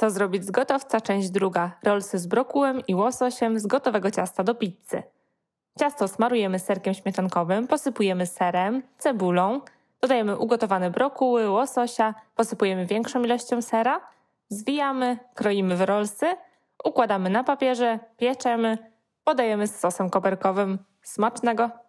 Co zrobić z gotowca? Część druga. Rolsy z brokułem i łososiem z gotowego ciasta do pizzy. Ciasto smarujemy serkiem śmietankowym, posypujemy serem, cebulą, dodajemy ugotowane brokuły, łososia, posypujemy większą ilością sera, zwijamy, kroimy w rolsy, układamy na papierze, pieczemy, podajemy z sosem koperkowym. Smacznego!